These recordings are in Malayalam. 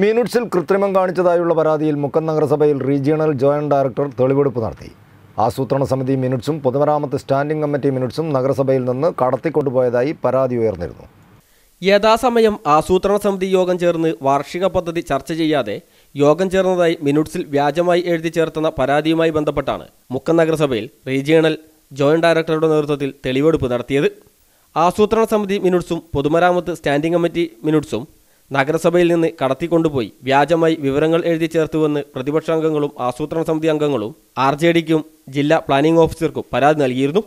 മീനുട്സിൽ കൃത്രിമം കാണിച്ചതായുള്ള പരാതിയിൽ മുക്കം നഗരസഭയിൽ റീജിയണൽ ജോയിന്റ് ഡയറക്ടർ തെളിവെടുപ്പ് നടത്തി ആസൂത്രണ സമിതി മിനുട്സും പൊതുമരാമത്ത് സ്റ്റാൻഡിംഗ് കമ്മിറ്റി മിനുട്സും നഗരസഭയിൽ നിന്ന് കടത്തിക്കൊണ്ടുപോയതായി പരാതി ഉയർന്നിരുന്നു യഥാസമയം ആസൂത്രണ സമിതി യോഗം ചേർന്ന് വാർഷിക പദ്ധതി ചർച്ച ചെയ്യാതെ യോഗം ചേർന്നതായി മിനുട്സിൽ വ്യാജമായി എഴുതി ചേർത്തുന്ന പരാതിയുമായി ബന്ധപ്പെട്ടാണ് മുക്കം നഗരസഭയിൽ റീജിയണൽ ജോയിന്റ് ഡയറക്ടറുടെ നേതൃത്വത്തിൽ തെളിവെടുപ്പ് നടത്തിയത് ആസൂത്രണ സമിതി മിനുട്സും പൊതുമരാമത്ത് സ്റ്റാൻഡിംഗ് കമ്മിറ്റി മിനുട്സും നഗരസഭയിൽ നിന്ന് കടത്തിക്കൊണ്ടുപോയി വ്യാജമായി വിവരങ്ങൾ എഴുതി ചേർത്തുവെന്ന് പ്രതിപക്ഷാംഗങ്ങളും ആസൂത്രണ സമിതി അംഗങ്ങളും ആർ ജെ ഡിക്കും ജില്ലാ പ്ലാനിംഗ് ഓഫീസർക്കും പരാതി നൽകിയിരുന്നു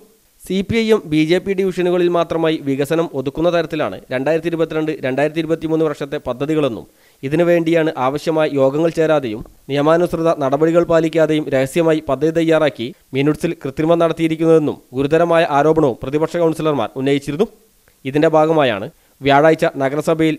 സി പി ഐയും ബി ജെ പി ഡിവിഷനുകളിൽ മാത്രമായി വികസനം ഒതുക്കുന്ന തരത്തിലാണ് രണ്ടായിരത്തി ഇരുപത്തിരണ്ട് രണ്ടായിരത്തി ഇരുപത്തിമൂന്ന് വർഷത്തെ പദ്ധതികളെന്നും ഇതിനുവേണ്ടിയാണ് ആവശ്യമായ യോഗങ്ങൾ ചേരാതെയും നിയമാനുസൃത നടപടികൾ പാലിക്കാതെയും രഹസ്യമായി പദ്ധതി തയ്യാറാക്കി മിനിറ്റ്സിൽ കൃത്രിമം നടത്തിയിരിക്കുന്നതെന്നും ഗുരുതരമായ ആരോപണവും പ്രതിപക്ഷ കൗൺസിലർമാർ ഉന്നയിച്ചിരുന്നു ഇതിന്റെ ഭാഗമായാണ് വ്യാഴാഴ്ച നഗരസഭയിൽ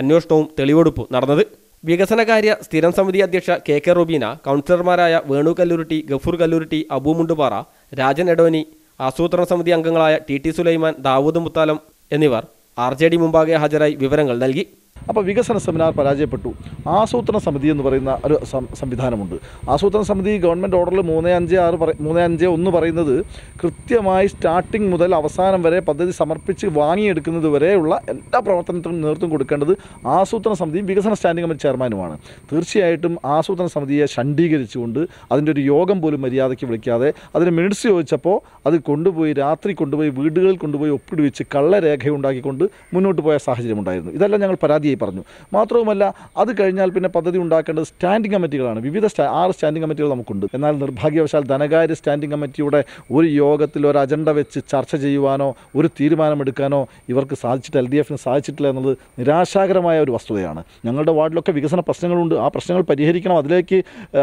അന്വേഷണവും തെളിവെടുപ്പും നടന്നത് വികസനകാര്യ സ്ഥിരം സമിതി അധ്യക്ഷ കെ കെ റൂബീന കൗൺസിലർമാരായ വേണു കല്ലൂരുട്ടി ഗഫൂർ കല്ലൂരിട്ടി അബുമുണ്ടുപാറ രാജൻ എഡോനി ആസൂത്രണ സമിതി അംഗങ്ങളായ ടി ടി സുലൈമാൻ ദാവൂദ് മുത്താലം എന്നിവർ ആർ ജെ ഡി മുമ്പാകെ ഹാജരായി വിവരങ്ങൾ നൽകി അപ്പോൾ വികസന സെമിനാർ പരാജയപ്പെട്ടു ആസൂത്രണ സമിതി എന്ന് പറയുന്ന ഒരു സംവിധാനമുണ്ട് ആസൂത്രണ സമിതി ഗവൺമെൻറ് ഓർഡറിൽ മൂന്ന് അഞ്ച് ആറ് പറ മൂന്ന് അഞ്ച് ഒന്ന് പറയുന്നത് കൃത്യമായി സ്റ്റാർട്ടിംഗ് മുതൽ അവസാനം വരെ പദ്ധതി സമർപ്പിച്ച് വാങ്ങിയെടുക്കുന്നത് വരെയുള്ള എല്ലാ പ്രവർത്തനത്തിനും നേതൃത്വം കൊടുക്കേണ്ടത് ആസൂത്രണ സമിതിയും വികസന സ്റ്റാൻഡിംഗ് കമ്മിറ്റി ചെയർമാനുമാണ് തീർച്ചയായിട്ടും ആസൂത്രണ സമിതിയെ ശണ്ഡീകരിച്ചുകൊണ്ട് അതിൻ്റെ ഒരു യോഗം പോലും മര്യാദയ്ക്ക് വിളിക്കാതെ അതിന് മിനിറ്റ്സ് ചോദിച്ചപ്പോൾ അത് കൊണ്ടുപോയി രാത്രി കൊണ്ടുപോയി വീടുകളിൽ കൊണ്ടുപോയി ഒപ്പിടുവിച്ച് കള്ളരേഖയുണ്ടാക്കിക്കൊണ്ട് മുന്നോട്ട് പോയ സാഹചര്യമുണ്ടായിരുന്നു ഇതെല്ലാം ഞങ്ങൾ പരാതി ആദ്യമായി പറഞ്ഞു മാത്രവുമല്ല അത് കഴിഞ്ഞാൽ പിന്നെ പദ്ധതി ഉണ്ടാക്കേണ്ടത് സ്റ്റാൻഡിംഗ് കമ്മിറ്റികളാണ് വിവിധ ആറ് സ്റ്റാൻഡിംഗ് കമ്മിറ്റികൾ നമുക്കുണ്ട് എന്നാൽ നിർഭാഗ്യവശാൽ ധനകാര്യ സ്റ്റാൻഡിംഗ് കമ്മിറ്റിയുടെ ഒരു യോഗത്തിൽ ഒരു അജണ്ട വെച്ച് ചർച്ച ചെയ്യുവാനോ ഒരു തീരുമാനമെടുക്കാനോ ഇവർക്ക് സാധിച്ചിട്ടില്ല എൽ ഡി എഫിന് സാധിച്ചിട്ടില്ല എന്നത് നിരാശാകരമായ ഒരു വസ്തുതയാണ് ഞങ്ങളുടെ വാർഡിലൊക്കെ വികസന പ്രശ്നങ്ങളുണ്ട് ആ പ്രശ്നങ്ങൾ പരിഹരിക്കണം അതിലേക്ക്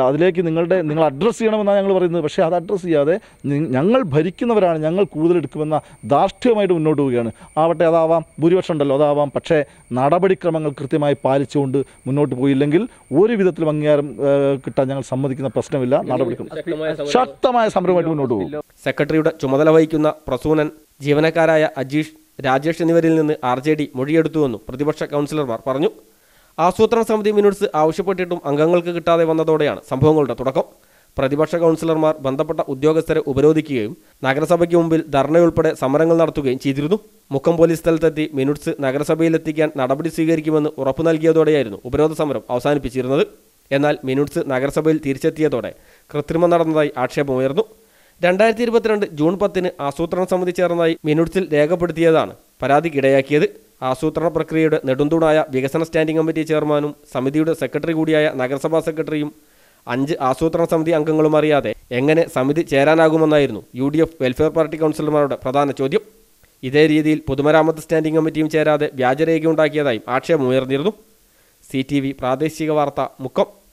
അതിലേക്ക് നിങ്ങളുടെ നിങ്ങൾ അഡ്രസ്സ് ചെയ്യണമെന്നാണ് ഞങ്ങൾ പറയുന്നത് പക്ഷേ അത് അഡ്രസ്സ് ചെയ്യാതെ ഞങ്ങൾ ഭരിക്കുന്നവരാണ് ഞങ്ങൾ കൂടുതൽ എടുക്കുമെന്ന ധാർഷ്ട്യമായിട്ട് മുന്നോട്ട് പോവുകയാണ് ആവട്ടെ അതാവാം ഭൂരിപക്ഷം ഉണ്ടല്ലോ അതാവാം പക്ഷേ നടപടിക്രമം നിയമങ്ങൾ കൃത്യമായി പാലിച്ചുകൊണ്ട് മുന്നോട്ട് പോയില്ലെങ്കിൽ ഒരു വിധത്തിലും അംഗീകാരം കിട്ടാൻ ഞങ്ങൾ സമ്മതിക്കുന്ന പ്രശ്നമില്ല നടപടി ശക്തമായ സമരമായിട്ട് മുന്നോട്ട് പോകും സെക്രട്ടറിയുടെ ചുമതല വഹിക്കുന്ന പ്രസൂനൻ ജീവനക്കാരായ അജീഷ് രാജേഷ് എന്നിവരിൽ നിന്ന് ആർ ജെ ഡി മൊഴിയെടുത്തുവെന്നും പ്രതിപക്ഷ കൗൺസിലർമാർ പറഞ്ഞു ആസൂത്രണ സമിതി മിനിറ്റ്സ് ആവശ്യപ്പെട്ടിട്ടും അംഗങ്ങൾക്ക് കിട്ടാതെ വന്നതോടെയാണ് സംഭവങ്ങളുടെ തുടക്കം പ്രതിപക്ഷ കൗൺസിലർമാർ ബന്ധപ്പെട്ട ഉദ്യോഗസ്ഥരെ ഉപരോധിക്കുകയും നഗരസഭയ്ക്ക് മുമ്പിൽ ധർണയുൾപ്പെടെ സമരങ്ങൾ നടത്തുകയും ചെയ്തിരുന്നു മുക്കം പോലീസ് സ്ഥലത്തെത്തി മിനുട്സ് നഗരസഭയിലെത്തിക്കാൻ നടപടി സ്വീകരിക്കുമെന്ന് ഉറപ്പു നൽകിയതോടെയായിരുന്നു ഉപരോധ സമരം അവസാനിപ്പിച്ചിരുന്നത് എന്നാൽ മിനുട്സ് നഗരസഭയിൽ തിരിച്ചെത്തിയതോടെ കൃത്രിമം നടന്നതായി ആക്ഷേപമുയർന്നു രണ്ടായിരത്തി ഇരുപത്തിരണ്ട് ജൂൺ പത്തിന് ആസൂത്രണ സമിതി ചേർന്നതായി മിനുട്സിൽ രേഖപ്പെടുത്തിയതാണ് പരാതിക്കിടയാക്കിയത് ആസൂത്രണ പ്രക്രിയയുടെ നെടുന്തൂണായ വികസന സ്റ്റാൻഡിംഗ് കമ്മിറ്റി ചെയർമാനും സമിതിയുടെ സെക്രട്ടറി കൂടിയായ നഗരസഭാ സെക്രട്ടറിയും അഞ്ച് ആസൂത്രണ സമിതി അംഗങ്ങളും അറിയാതെ എങ്ങനെ സമിതി ചേരാനാകുമെന്നായിരുന്നു U D F welfare party കൗൺസിലർമാരുടെ പ്രധാന ചോദ്യം ഇതേ രീതിയിൽ പൊതുമരാമത്ത് സ്റ്റാൻഡിംഗ് കമ്മിറ്റിയും ചേരാതെ വ്യാജരേഖ ഉണ്ടാക്കിയതായും ആക്ഷേപമുയർന്നിരുന്നു സി ടി വി പ്രാദേശിക വാർത്ത മുക്കം